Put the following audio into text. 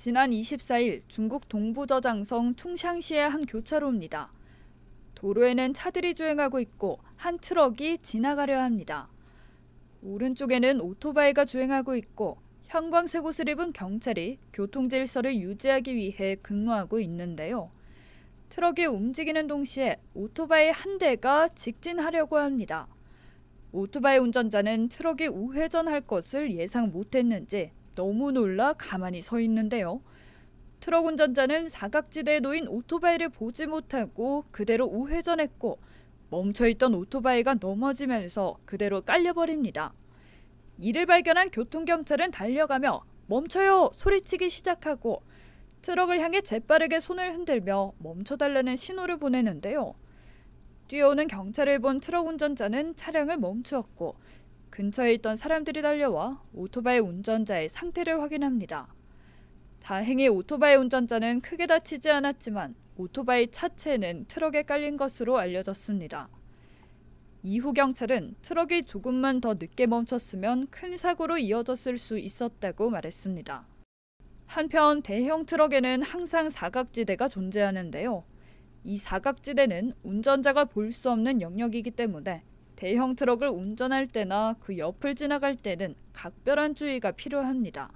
지난 24일 중국 동부저장성 퉁샹시의 한 교차로입니다. 도로에는 차들이 주행하고 있고 한 트럭이 지나가려 합니다. 오른쪽에는 오토바이가 주행하고 있고 형광색 옷을 입은 경찰이 교통 질서를 유지하기 위해 근무하고 있는데요. 트럭이 움직이는 동시에 오토바이 한 대가 직진하려고 합니다. 오토바이 운전자는 트럭이 우회전할 것을 예상 못했는지 너무 놀라 가만히 서 있는데요. 트럭 운전자는 사각지대에 놓인 오토바이를 보지 못하고 그대로 우회전했고 멈춰있던 오토바이가 넘어지면서 그대로 깔려버립니다. 이를 발견한 교통경찰은 달려가며 멈춰요! 소리치기 시작하고 트럭을 향해 재빠르게 손을 흔들며 멈춰달라는 신호를 보내는데요. 뛰어오는 경찰을 본 트럭 운전자는 차량을 멈추었고 근처에 있던 사람들이 달려와 오토바이 운전자의 상태를 확인합니다. 다행히 오토바이 운전자는 크게 다치지 않았지만 오토바이 차체는 트럭에 깔린 것으로 알려졌습니다. 이후 경찰은 트럭이 조금만 더 늦게 멈췄으면 큰 사고로 이어졌을 수 있었다고 말했습니다. 한편 대형 트럭에는 항상 사각지대가 존재하는데요. 이 사각지대는 운전자가 볼 수 없는 영역이기 때문에 대형 트럭을 운전할 때나 그 옆을 지나갈 때는 각별한 주의가 필요합니다.